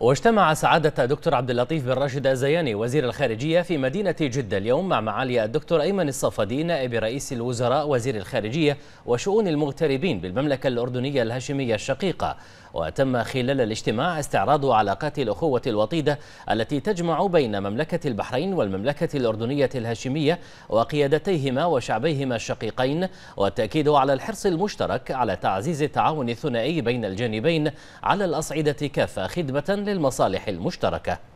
واجتمع سعادة دكتور عبد اللطيف بن راشد الزياني وزير الخارجية في مدينة جدة اليوم مع معالي الدكتور أيمن الصفدي نائب رئيس الوزراء وزير الخارجية وشؤون المغتربين بالمملكة الأردنية الهاشمية الشقيقة وتم خلال الاجتماع استعراض علاقات الأخوة الوطيدة التي تجمع بين مملكة البحرين والمملكة الأردنية الهاشمية وقيادتيهما وشعبيهما الشقيقين والتأكيد على الحرص المشترك على تعزيز التعاون الثنائي بين الجانبين على الأصعدة كافة خدمة للمصالح المشتركة